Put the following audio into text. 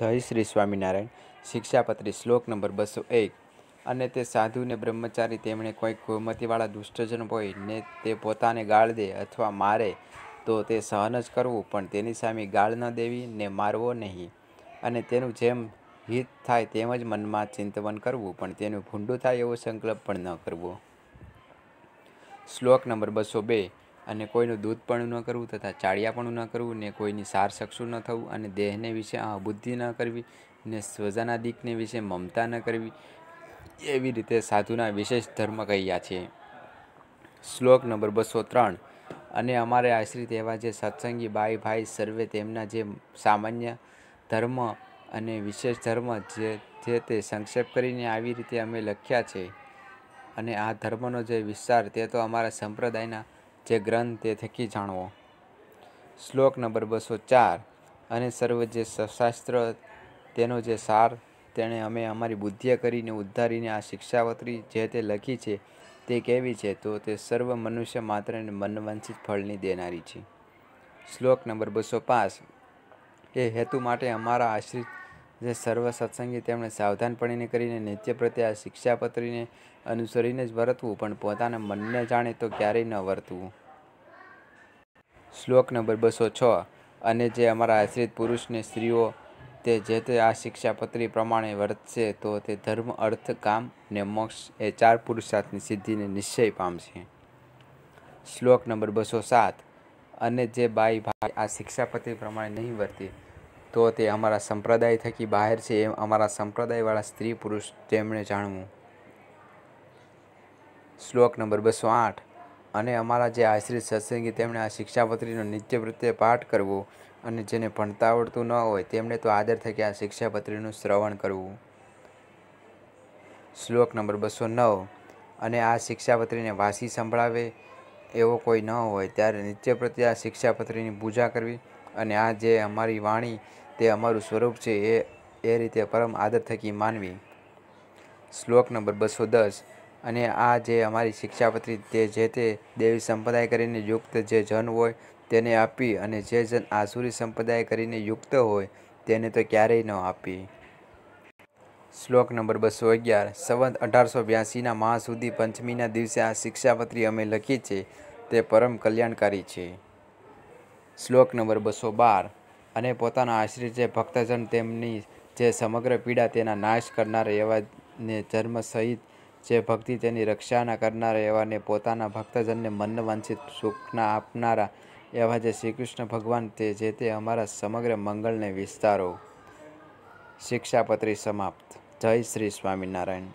જય શ્રી સ્વામિનારાયણ શિક્ષાપત્રી શ્લોક નંબર બસો એક અને તે સાધુને બ્રહ્મચારી તેમણે કોઈ ગોમતીવાળા દુષ્ટજન હોય ને તે પોતાને ગાળ દે અથવા મારે તો તે સહન જ કરવું પણ તેની સામે ગાળ ન દેવી ને મારવો નહીં અને તેનું જેમ હિત થાય તેમ જ મનમાં ચિંતવન કરવું પણ તેનું ભૂંડું થાય એવો સંકલ્પ પણ ન કરવો શ્લોક નંબર બસો બે અને કોઈનું દૂધ પણ ન કરવું તથા ચાળિયા પણ ન કરવું ને કોઈની સાર સક્ષું ન થવું અને દેહને વિશે અબુદ્ધિ ન કરવી ને સ્વજાના દીકને વિશે મમતા ન કરવી એવી રીતે સાધુના વિશેષ ધર્મ કહ્યા છે શ્લોક નંબર બસો ત્રણ અને અમારે આશ્રિત એવા જે સત્સંગી બાઈ ભાઈ સર્વે તેમના જે સામાન્ય ધર્મ અને વિશેષ ધર્મ જે જે તે સંક્ષેપ કરીને આવી રીતે અમે લખ્યા છે અને આ ધર્મનો જે વિસ્તાર તે તો અમારા સંપ્રદાયના જે ગ્રંથ તે થકી જાણવો શ્લોક નંબર બસો ચાર અને સર્વ જે શાસ્ત્ર તેનો જે સાર તેણે અમે અમારી બુદ્ધિએ કરીને ઉદ્ધારીને આ શિક્ષાવત્રી જે તે લખી છે તે કેવી છે તો તે સર્વ મનુષ્ય માત્રને મનવંશિત ફળની દેનારી છે શ્લોક નંબર બસો પાંચ એ હેતુ માટે અમારા આશ્રિત જે સર્વ સત્સંગી તેમણે સાવધાનપણીને કરીને નિત્ય પ્રત્યે આ શિક્ષાપત્રીને અનુસરીને જ વર્તવું પણ પોતાના મનને જાણે તો ક્યારેય ન વર્તવું શ્લોક નંબર બસો છ અને જે અમારા આશ્રિત પુરુષને સ્ત્રીઓ તે જે તે આ શિક્ષાપત્રી પ્રમાણે વર્તશે તો તે ધર્મ અર્થ કામ ને મોક્ષ એ ચાર પુરુષાર્થની સિદ્ધિને નિશ્ચય પામશે શ્લોક નંબર બસો સાત અને જે બાઈ ભાઈ આ શિક્ષાપત્રી પ્રમાણે નહીં વર્તી તો તે અમારા સંપ્રદાય થકી બહાર છે એમ અમારા સંપ્રદાયવાળા સ્ત્રી પુરુષ તેમણે જાણવું શ્લોક નંબર બસો આઠ અને અમારા જે આશ્રિત સત્સંગી તેમણે આ શિક્ષાપત્રીનો નિત્ય પ્રત્યે પાઠ કરવો અને જેને ભણતા આવડતું ન હોય તેમણે તો આદર થકી આ શિક્ષાપત્રીનું શ્રવણ કરવું શ્લોક નંબર બસો નવ અને આ શિક્ષાપત્રીને વાસી સંભળાવે એવો કોઈ ન હોય ત્યારે નિત્ય પ્રત્યે આ શિક્ષાપત્રીની પૂજા કરવી અને આ જે અમારી વાણી તે અમારું સ્વરૂપ છે એ એ રીતે પરમ આદર થકી માનવી શ્લોક નંબર બસો દસ અને આ જે અમારી શિક્ષાપત્રી તે જે તે દેવી સંપ્રદાય કરીને યુક્ત જે જન હોય તેને આપી અને જે જન આસુરી સંપ્રદાય કરીને યુક્ત હોય તેને તો ક્યારેય ન આપી શ્લોક નંબર બસો અગિયાર સંવત અઢારસો બ્યાસીના મહા સુધી પંચમીના દિવસે આ શિક્ષાપત્રી અમે લખી છે તે પરમ કલ્યાણકારી છે શ્લોક નંબર બસો બાર અને પોતાના આશ્રિત જે ભક્તજન તેમની જે સમગ્ર પીડા તેના નાશ કરનાર એવાને જન્મ સહિત જે ભક્તિ તેની રક્ષાના કરનારા એવાને પોતાના ભક્તજનને મનવાંછિત સુખના આપનારા એવા જે શ્રી કૃષ્ણ ભગવાન તે જે તે અમારા સમગ્ર મંગળને વિસ્તારો શિક્ષાપત્રી સમાપ્ત જય શ્રી સ્વામિનારાયણ